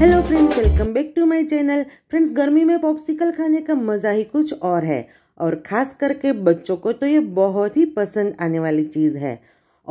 hello friends welcome back to my channel friends गर्मी में popsicle खाने का मज़ा ही कुछ और है और ख़ास करके बच्चों को तो ये बहुत ही पसंद आने वाली चीज़ है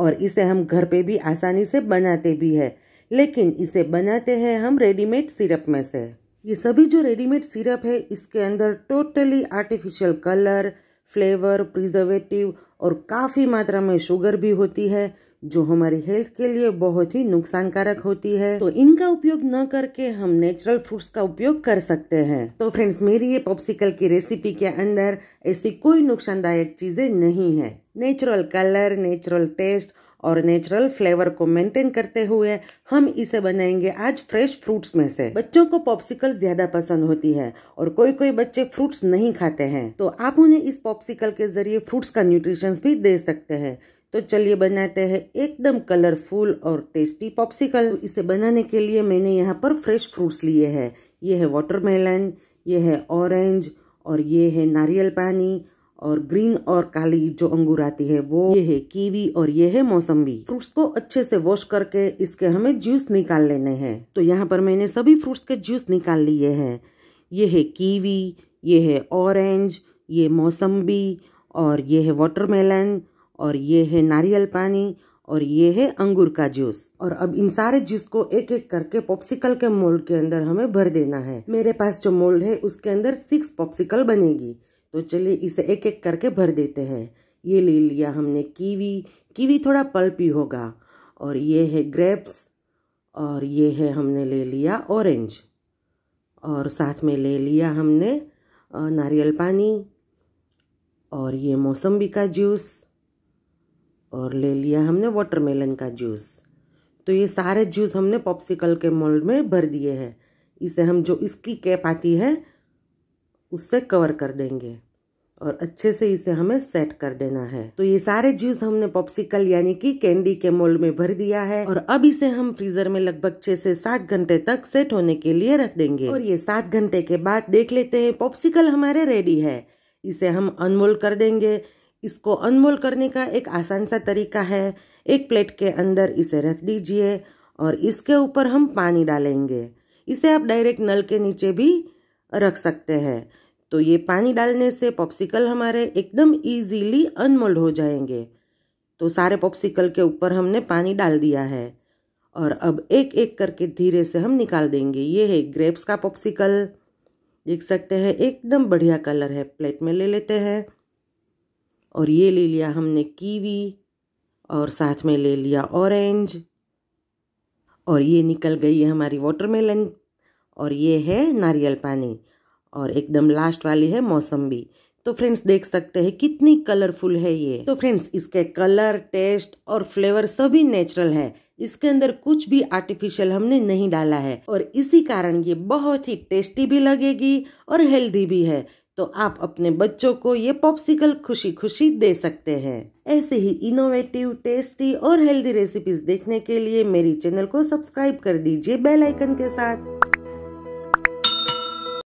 और इसे हम घर पे भी आसानी से बनाते भी है लेकिन इसे बनाते हैं हम रेडीमेड सिरप में से ये सभी जो रेडीमेड सिरप है इसके अंदर totally artificial colour flavour preservative और काफ़ी मात्रा में शुगर भी होती है जो हमारी हेल्थ के लिए बहुत ही नुकसानकारक होती है तो इनका उपयोग न करके हम नेचुरल फ्रूट्स का उपयोग कर सकते हैं तो फ्रेंड्स मेरी ये पॉप्सिकल की रेसिपी के अंदर ऐसी कोई नुकसानदायक चीज़ें नहीं है नेचुरल कलर नेचुरल टेस्ट और नेचुरल फ्लेवर को मेंटेन करते हुए हम इसे बनाएंगे आज फ्रेश फ्रूट्स में से बच्चों को पॉप्सिकल ज्यादा पसंद होती है और कोई कोई बच्चे फ्रूट्स नहीं खाते हैं तो आप उन्हें इस पॉप्सिकल के जरिए फ्रूट्स का न्यूट्रिशंस भी दे सकते हैं तो चलिए बनाते हैं एकदम कलरफुल और टेस्टी पॉप्सिकल इसे बनाने के लिए मैंने यहाँ पर फ्रेश फ्रूट्स लिए हैं ये है वाटरमेलन ये है ऑरेंज और ये है नारियल पानी और ग्रीन और काली जो अंगूर आती है वो ये है कीवी और ये है मौसम्बी फ्रूट्स को अच्छे से वॉश करके इसके हमें जूस निकाल लेने हैं तो यहाँ पर मैंने सभी फ्रूट्स के जूस निकाल लिए हैं ये है कीवी ये है ऑरेंज ये मौसम्बी और ये है वाटरमेलन और ये है नारियल पानी और ये है अंगूर का जूस और अब इन सारे जूस को एक एक करके पॉप्सिकल के मोल्ड के अंदर हमें भर देना है मेरे पास जो मोल्ड है उसके अंदर सिक्स पॉप्सिकल बनेगी तो चलिए इसे एक एक करके भर देते हैं ये ले लिया हमने कीवी कीवी थोड़ा पल्पी होगा और ये है ग्रेप्स और ये है हमने ले लिया ऑरेंज और साथ में ले लिया हमने नारियल पानी और ये मौसम्बी का जूस और ले लिया हमने वाटरमेलन का जूस तो ये सारे जूस हमने पॉप्सिकल के मोल्ड में भर दिए हैं इसे हम जो इसकी कैप आती है उससे कवर कर देंगे और अच्छे से इसे हमें सेट कर देना है तो ये सारे जूस हमने पॉप्सिकल यानी कि कैंडी के मोल्ड में भर दिया है और अब इसे हम फ्रीजर में लगभग छह से सात घंटे तक सेट होने के लिए रख देंगे और ये सात घंटे के बाद देख लेते हैं पॉप्सिकल हमारे रेडी है इसे हम अनमोल कर देंगे इसको अनमोल करने का एक आसान सा तरीका है एक प्लेट के अंदर इसे रख दीजिए और इसके ऊपर हम पानी डालेंगे इसे आप डायरेक्ट नल के नीचे भी रख सकते हैं तो ये पानी डालने से पॉप्सिकल हमारे एकदम इजीली अनमोल्ड हो जाएंगे तो सारे पॉप्सिकल के ऊपर हमने पानी डाल दिया है और अब एक एक करके धीरे से हम निकाल देंगे ये है ग्रेप्स का पॉप्सिकल देख सकते हैं एकदम बढ़िया कलर है प्लेट में ले लेते हैं और ये ले लिया हमने कीवी और साथ में ले लिया ऑरेंज और ये निकल गई है हमारी वाटरमेलन और ये है नारियल पानी और एकदम लास्ट वाली है मौसम्बी तो फ्रेंड्स देख सकते हैं कितनी कलरफुल है ये तो फ्रेंड्स इसके कलर टेस्ट और फ्लेवर सभी नेचुरल है इसके अंदर कुछ भी आर्टिफिशियल हमने नहीं डाला है और इसी कारण ये बहुत ही टेस्टी भी लगेगी और हेल्दी भी है तो आप अपने बच्चों को ये पॉप्सिकल खुशी खुशी दे सकते हैं ऐसे ही इनोवेटिव टेस्टी और हेल्दी रेसिपीज देखने के लिए मेरी चैनल को सब्सक्राइब कर दीजिए बेल आइकन के साथ